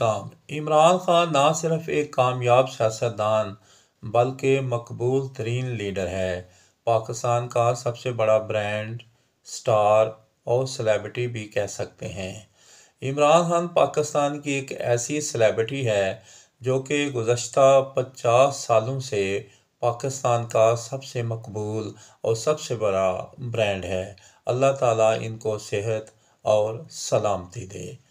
काम इमरान खान ना सिर्फ एक कामयाब सियासतदान बल्कि मकबूल तरीन लीडर है पाकिस्तान का सबसे बड़ा ब्रांड स्टार और सेलेब्रिटी भी कह सकते हैं इमरान खान पाकिस्तान की एक ऐसी सेलेब्रिटी है जो कि गुज्त पचास सालों से पाकिस्तान का सबसे मकबूल और सबसे बड़ा ब्रांड है अल्लाह ताला इनको सेहत और सलामती दे